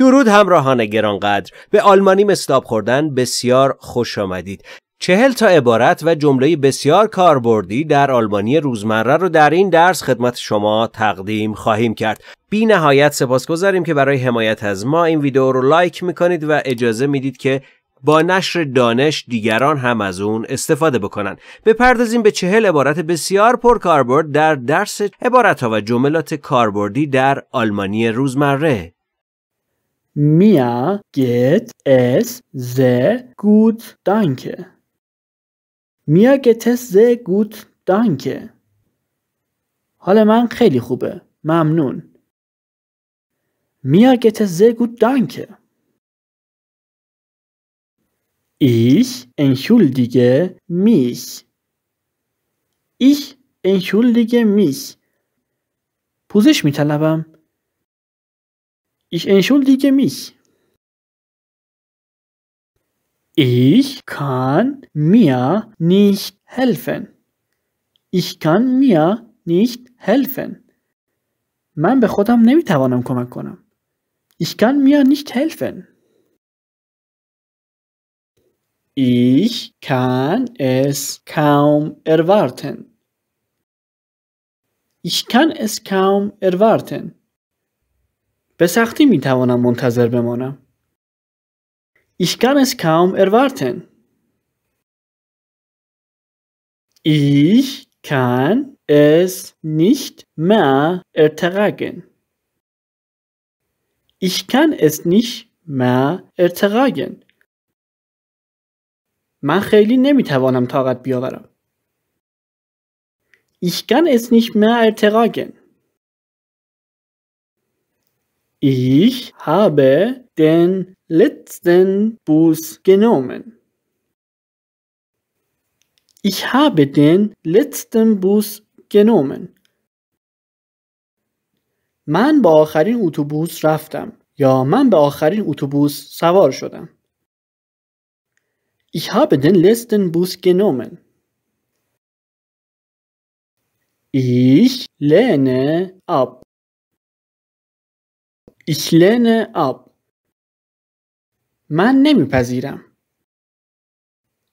درود همراهان گرانقدر به آلمانی مستاب خوردن بسیار خوش آمدید چهل تا عبارت و جمله بسیار کاربردی در آلمانی روزمره رو در این درس خدمت شما تقدیم خواهیم کرد. بی نهایت سپاسگزاریم که برای حمایت از ما این ویدیو رو لایک میکنید و اجازه میدید که با نشر دانش دیگران هم از اون استفاده بکنن بپردازیم به چهل عبارت بسیار پر در درس عبارت ها و جملات کاربردی در آلمانی روزمره Mia geht es sehr gut, danke. Mia geht es sehr gut, danke. حال من خیلی خوبه. ممنون. Mia geht es sehr gut, danke. Ich entschuldige mich. Ich entschuldige mich. پوزش طلبم. Ich entschuldige mich. Ich kann mir nicht helfen. Ich kann mir nicht helfen. من به خودم نمیتوانم کمک کنم. Ich kann mir nicht helfen. Ich kann es kaum erwarten. Ich kann es kaum erwarten. به سختی می توانم منتظر بمانم. Ich kann es kaum erwarten. Ich kann es nicht mehr ertragen. Ich kann es nicht mehr ertragen. من خیلی نمیتوانم طاقت بیاورم. Ich kann es nicht mehr ertragen. Ich habe den letzten Bus genommen. Ich habe den letzten Bus genommen. من به آخرین اتوبوس رفتم یا من به آخرین اتوبوس سوار شدم. Ich habe den letzten Bus genommen. Ich lehne ab. Ich lehne ab. Man nehme نمیپذیرم.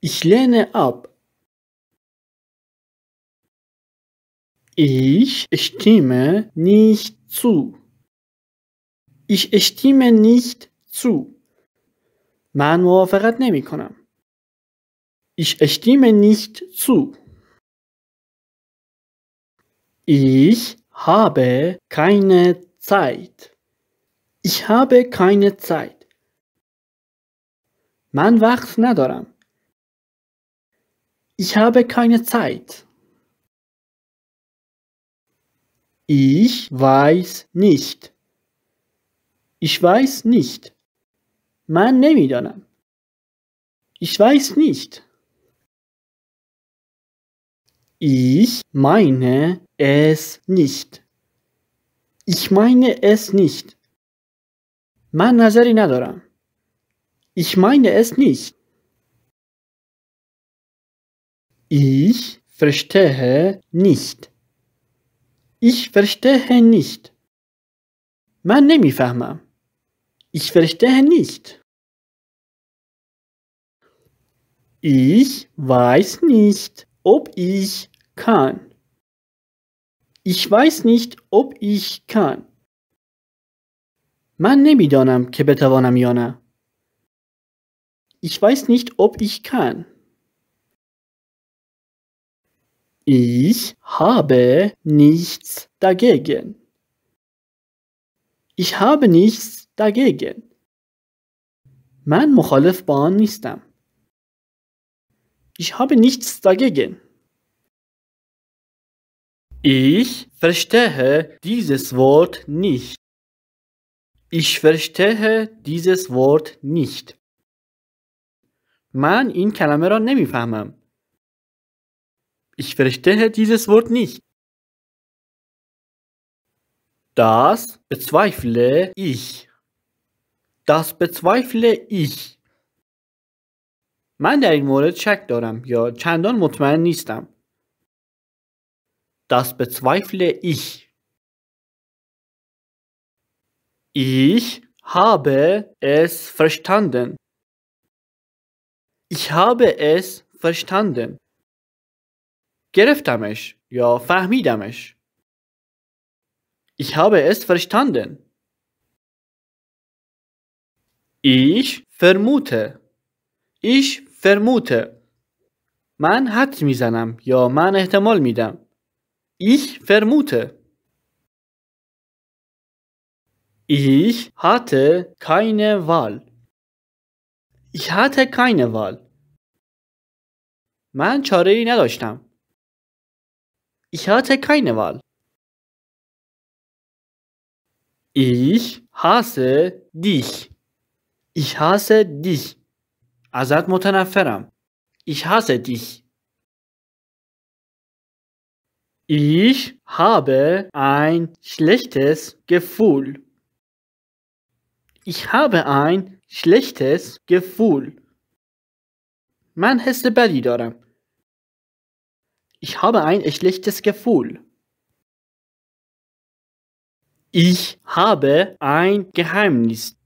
Ich lehne ab. Ich stimme nicht zu. Ich stimme nicht zu. من موافقت نمی Ich stimme nicht zu. Ich habe keine Zeit. Ich habe keine Zeit. من وقت ندارم. Ich habe keine Zeit. Ich weiß nicht. Ich weiß nicht. من نمیدانم. Ich weiß nicht. Ich meine es nicht. Ich meine es nicht. من نظری ندارم. Ich meine es nicht. Ich verstehe nicht. Ich verstehe nicht. من نمیفهمم. Ich verstehe nicht. Ich weiß nicht, ob ich kann. Ich weiß nicht, ob ich kann. من نمیدانم که بتوانم یا Ich weiß nicht, ob ich kann. Ich habe nichts dagegen. Ich habe nichts dagegen. من مخالف با آن Ich habe nichts dagegen. Ich verstehe dieses Wort nicht. Ich verstehe dieses Wort nicht. من این کلمه را نمیفهمم. Ich verstehe dieses Wort nicht. Das bezweifle ich. Das bezweifle ich. من در این مورد شک دارم یا چندان مطمئن نیستم. Das bezweifle ich. Ich habe es verstanden. Ich habe es verstanden. گرفتمش یا فهمیدمش. Ich habe es verstanden. Ich vermute. Ich vermute. من حد میزنم یا من احتمال میدم. Ich vermute. Ich hatte keine Wahl. Ich hatte keine Wahl. من چاره ای نداشتم. Ich hatte keine Wahl. Ich hasse dich. Ich hasse dich. ازت متنفرم. Ich hasse dich. Ich habe ein schlechtes Gefühl. Ich habe ein schlechtes Gefühl. Man حس بدی daran. Ich habe ein schlechtes Gefühl. Ich habe ein Geheimnis.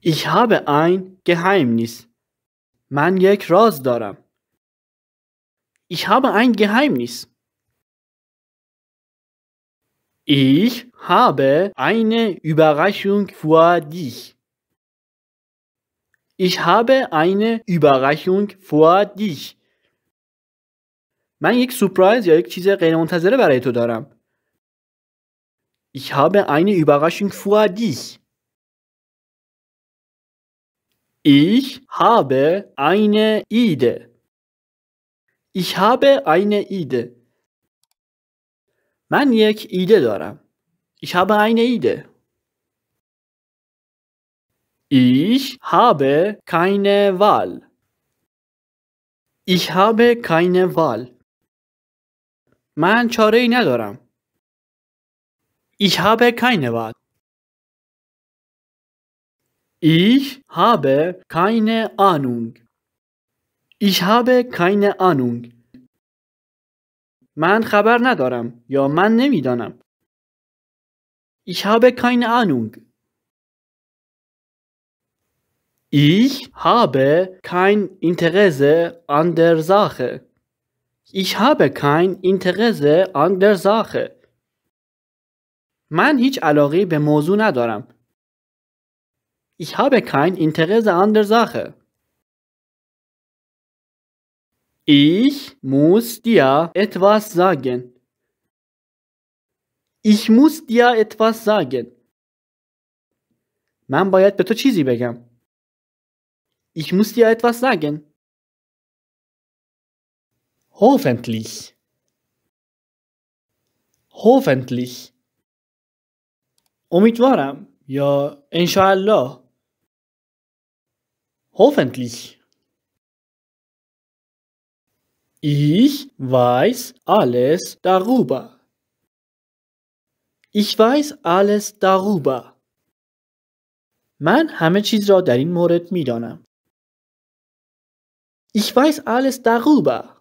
Ich habe ein Geheimnis. Man یک راز Ich habe ein Geheimnis. Ich habe eine Überraschung für dich. Ich habe eine Überraschung für dich. من یک سورپرایز یا یک چیز غیرمنتظره برای تو دارم. Ich habe eine Überraschung für dich. Ich habe eine Idee. Ich habe eine Idee. من یک ایده دارم. Ich habe eine Idee. Ich habe keine Wahl. Ich habe keine Wahl. من چاره ای ندارم. Ich habe keine Wahl. Ich habe keine Ahnung. Ich habe keine Ahnung. من خبر ندارم یا من نمیدانم. Ich habe keine Ahnung. Ich habe kein Interesse an der Sache. Ich habe kein Interesse an der Sache. من هیچ علاقی به موضوع ندارم. Ich habe kein Interesse an der Sache. Ich muss dir etwas sagen. Ich muss dir etwas sagen. من باید به تو چیزی بگم. Ich muss dir etwas sagen. Hoffentlich. Hoffentlich. امیدوارم یا انشاءالله. Hoffentlich. Ich weiß alles darüber. Ich weiß alles darüber. Man همه چیز را در این مورد میدانم. Ich weiß alles darüber.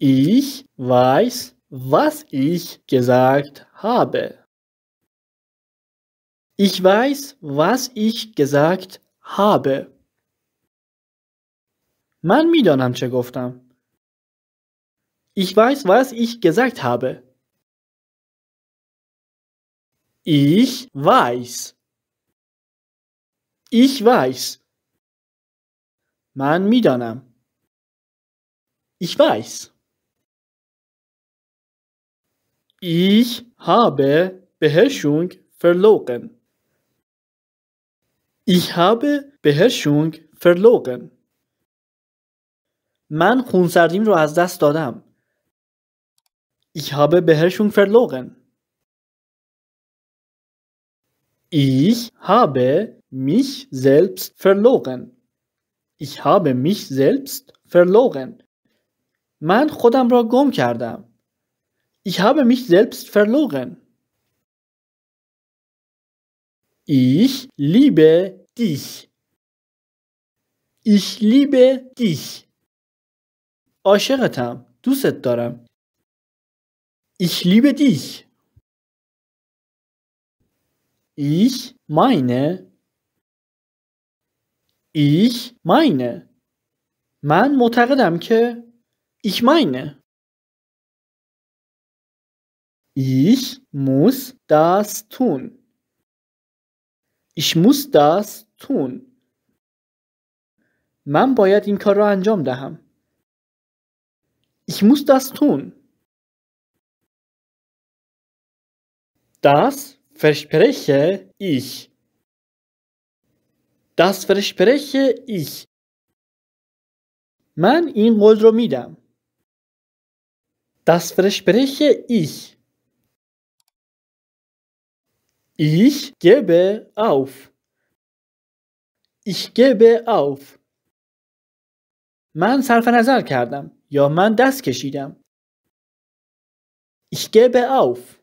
Ich weiß, was ich gesagt habe. Ich weiß, was ich gesagt habe. من میدانم چه گفتم. Ich weiß, was ich gesagt habe. Ich weiß. Ich weiß. من میدانم. Ich weiß. Ich habe Beherrschung verloren. Ich habe Beherrschung verloren. من خونسردیم رو از دست دادم ایک هابه بهرشون فرلوغن ایک هابه میش زلبست فرلوغن ایک هابه میش زلبست فرلوغن من خودم را گم کردم ایک هابه میش زلبست فرلوغن ایش لیبه دیش ایش لیبه دیش عاشقتم دوستت دارم Ich liebe dich Ich meine Ich meine من معتقدم که Ich meine Ich muss das tun Ich muss das tun من باید این کار را انجام دهم ich muss das tun. Das verspreche ich. Das verspreche ich. من in قول Das verspreche ich. Ich gebe auf. Ich gebe auf. من صرف نظر یا من دست کشیدم. Ich gebe auf.